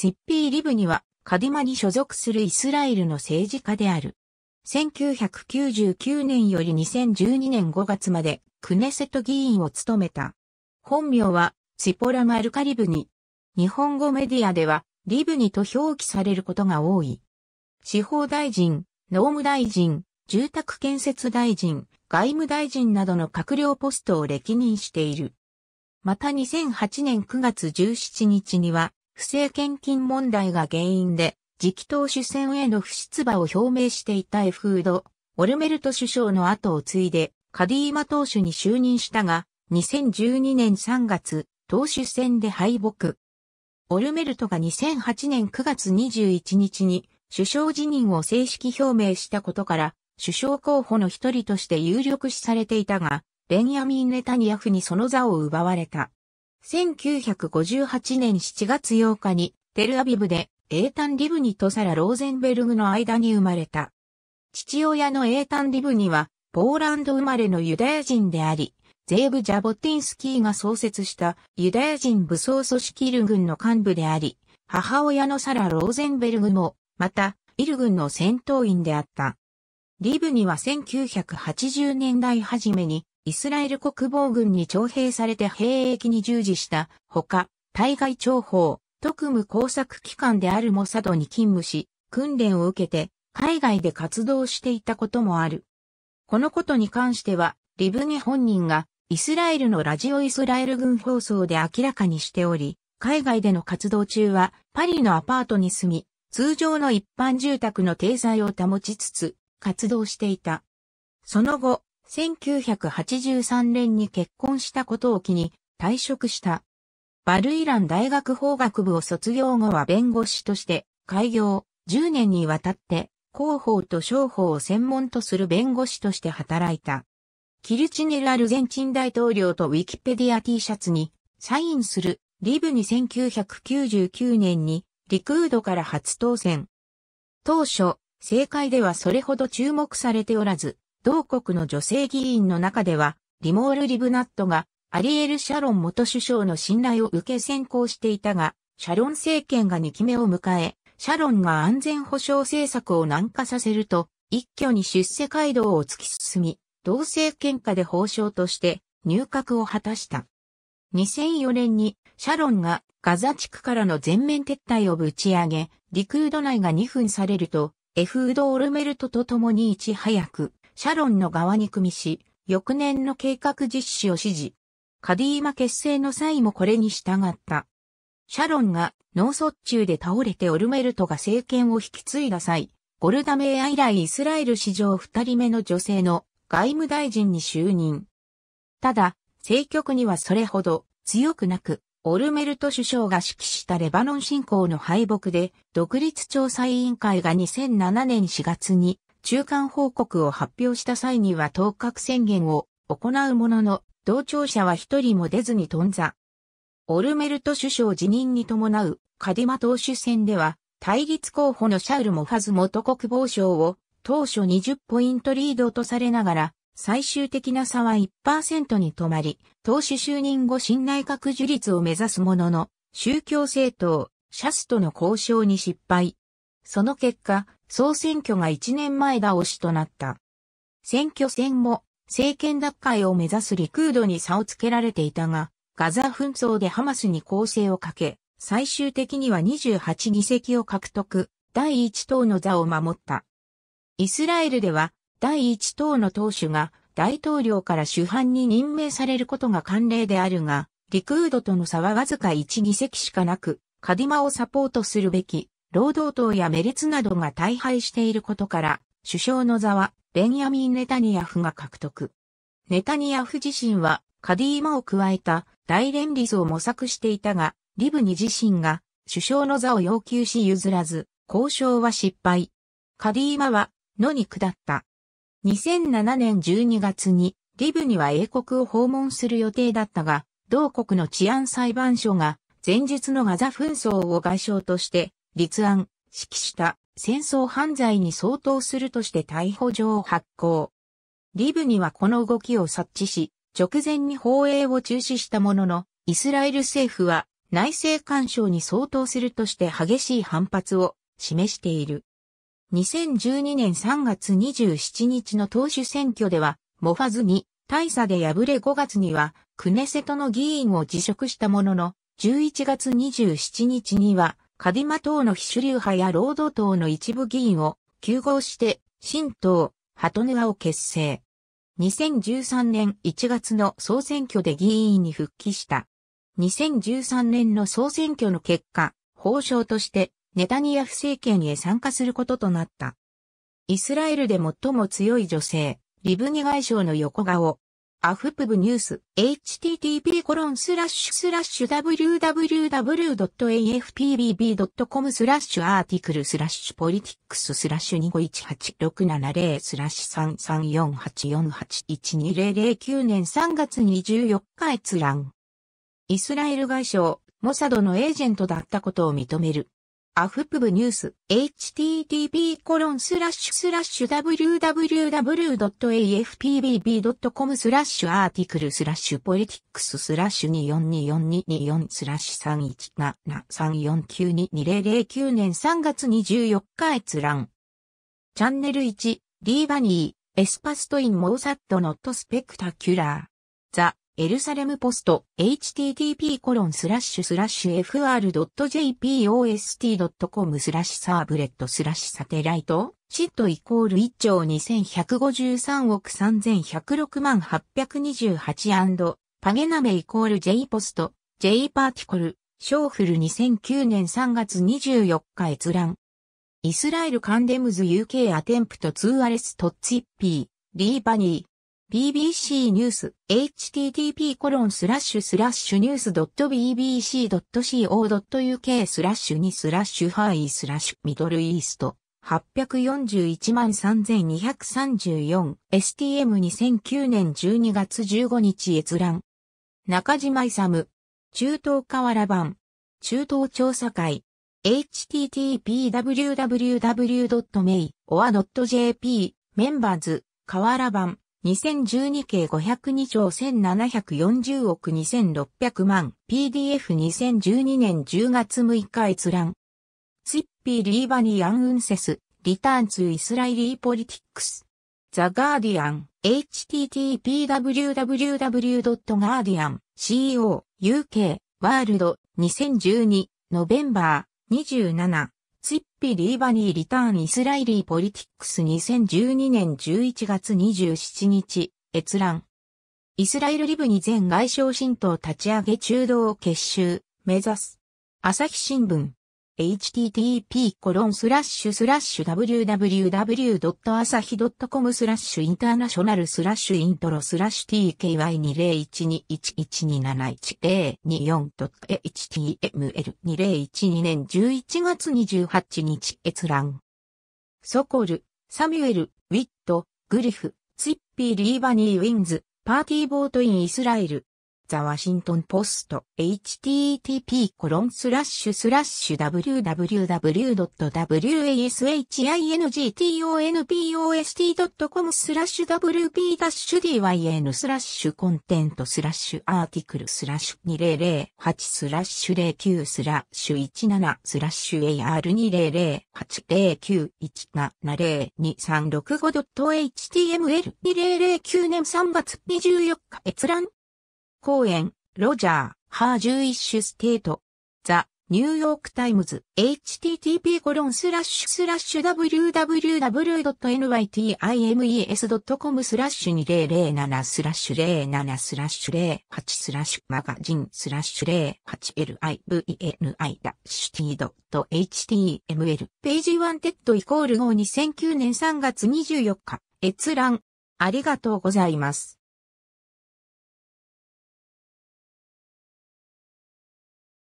ツィッピー・リブニはカディマに所属するイスラエルの政治家である。1999年より2012年5月までクネセット議員を務めた。本名はツィポラ・マルカ・リブニ。日本語メディアではリブニと表記されることが多い。司法大臣、農務大臣、住宅建設大臣、外務大臣などの閣僚ポストを歴任している。また2008年9月17日には、不正献金問題が原因で、次期党首選への不出馬を表明していたエフード、オルメルト首相の後を継いで、カディーマ党首に就任したが、2012年3月、党首選で敗北。オルメルトが2008年9月21日に首相辞任を正式表明したことから、首相候補の一人として有力視されていたが、ベンヤミン・ネタニヤフにその座を奪われた。1958年7月8日にテルアビブでエータン・リブニとサラ・ローゼンベルグの間に生まれた。父親のエータン・リブニはポーランド生まれのユダヤ人であり、ゼーブ・ジャボティンスキーが創設したユダヤ人武装組織イル軍の幹部であり、母親のサラ・ローゼンベルグも、また、イル軍の戦闘員であった。リブニは1980年代初めにイスラエル国防軍に徴兵されて兵役に従事したほか、対外諜報、特務工作機関であるモサドに勤務し、訓練を受けて海外で活動していたこともある。このことに関しては、リブゲ本人がイスラエルのラジオイスラエル軍放送で明らかにしており、海外での活動中はパリのアパートに住み、通常の一般住宅の体裁を保ちつつ活動していた。その後、1983年に結婚したことを機に退職した。バルイラン大学法学部を卒業後は弁護士として開業10年にわたって広報と商法を専門とする弁護士として働いた。キルチネルアルゼンチン大統領とウィキペディア T シャツにサインするリブに1999年にリクードから初当選。当初、政界ではそれほど注目されておらず、同国の女性議員の中では、リモール・リブナットがアリエル・シャロン元首相の信頼を受け先行していたが、シャロン政権が2期目を迎え、シャロンが安全保障政策を難化させると、一挙に出世街道を突き進み、同政権下で法相として入閣を果たした。2004年にシャロンがガザ地区からの全面撤退をぶち上げ、リクード内が2分されると、エフード・オルメルトと共にいち早くシャロンの側に組みし、翌年の計画実施を指示。カディーマ結成の際もこれに従った。シャロンが脳卒中で倒れてオルメルトが政権を引き継いだ際、ゴルダメイア以来イスラエル史上二人目の女性の外務大臣に就任。ただ、政局にはそれほど強くなく、オルメルト首相が指揮したレバノン侵攻の敗北で、独立調査委員会が2007年4月に中間報告を発表した際には当確宣言を行うものの、同調者は一人も出ずに頓挫。オルメルト首相辞任に伴うカディマ党首選では、対立候補のシャウル・モファズ元国防相を当初20ポイントリードとされながら、最終的な差は1%に止まり、党首就任後新内閣樹立を目指すものの、宗教政党、シャスとの交渉に失敗。その結果、総選挙が1年前倒しとなった。選挙戦も政権奪回を目指すリクードに差をつけられていたが、ガザ紛争でハマスに攻勢をかけ、最終的には28議席を獲得、第1党の座を守った。イスラエルでは、第1党の党首が大統領から主犯に任命されることが慣例であるが、リクードとの差はわずか1議席しかなく、カディマをサポートするべき労働党やメレツなどが大敗していることから、首相の座は、ベンヤミン・ネタニヤフが獲得。ネタニヤフ自身は、カディーマを加えた大連立を模索していたが、リブニ自身が首相の座を要求し譲らず、交渉は失敗。カディーマは、野に下った。2007年12月に、リブニは英国を訪問する予定だったが、同国の治安裁判所が、前日のガザ紛争を外相として、立案、指揮した戦争犯罪に相当するとして逮捕状を発行。リブにはこの動きを察知し、直前に放映を中止したものの、イスラエル政府は内政干渉に相当するとして激しい反発を示している。2012年3月27日の党首選挙では、モファズに大差で敗れ5月には、クネセトの議員を辞職したものの、11月27日には、カディマ党の非主流派や労働党の一部議員を休合して、新党、ハトヌアを結成。2013年1月の総選挙で議員に復帰した。2013年の総選挙の結果、法相としてネタニヤフ政権へ参加することとなった。イスラエルで最も強い女性、リブニ外相の横顔、アフプブニュース、http コロンスラッシュスラッシュ www.afpbb.com スラッシュアーティクルスラッシュポリティックススラッシュ2518670スラッシュ334848120009年3月24日閲覧。イスラエル外相、モサドのエージェントだったことを認める。アフプブニュース http コロンスラッシュスラッシュ www.afpbb.com スラッシュアーティクルスラッシュポリティックススラッシュ2424224スラッシュ31734922009年3月24日閲覧チャンネル1リーバニーエスパストインモーサットノットスペクタキュラーザエルサレムポスト、http://fr.jpost.com スラッシュサーブレットスラッシュサテライト、シットイコール1兆2153億3106万828パゲナメイコール J ポスト、J パーティコル、ショーフル2009年3月24日閲覧。イスラエルカンデムズ UK アテンプトツーアレストッツイッピー、リーバニー。BBC ニュース http コロンスラッシュスラッシュニュース .bbc.co.uk スラッシュにスラッシュハイスラッシュミドルイースト8413234 STM2009 年12月15日閲覧中島勇中東河原版中東調査会 http://www.mayoa.jp メンバーズ河原版2012計502兆1740億2600万 PDF2012 年10月6日閲覧。ツィッピー・リーバニー・アン・ウンセス、リターンツ・イスラエリー・ポリティックス。ザ・ガーディアン、http://www.guardian.co.uk ワールド2012ノベンバー27ピリーバニーリターンイスライリーポリティックス2012年11月27日、閲覧。イスラエルリブに全外相新党立ち上げ中道を結集、目指す。朝日新聞。http://www.asahi.com スラッシュインターナショナルスラッシュイントロスラッシュ tky2011127024.html2012 年11月28日閲覧。ソコル、サミュエル、ウィット、グリフ、ツイッピー・リーバニー・ウィンズ、パーティーボート・イン・イスラエル。ザ・ワシントン・ポスト、http コロンスラッシュスラッシュ www.washingtonpost.com スラッシュ wp-dyn スラッシュコンテントスラッシュアーティクルスラッシュ2008スラッシュ09スラッシュ17スラッシュ a r 2 0 0 8 0 9 1 7 0 2 3 6 5 h t m l 2 0 0 9年3月24日閲覧公園、ロジャー、ハー11種ステート。ザ・ニューヨークタイムズ、http コロンスラッシュスラッシュ www.nytimes.com スラッシュ2007スラッシュ07スラッシュ08スラッシュマガジンスラッシュ 08livenI-t.html ページワンテッドイコール号2009年3月24日閲覧ありがとうございます。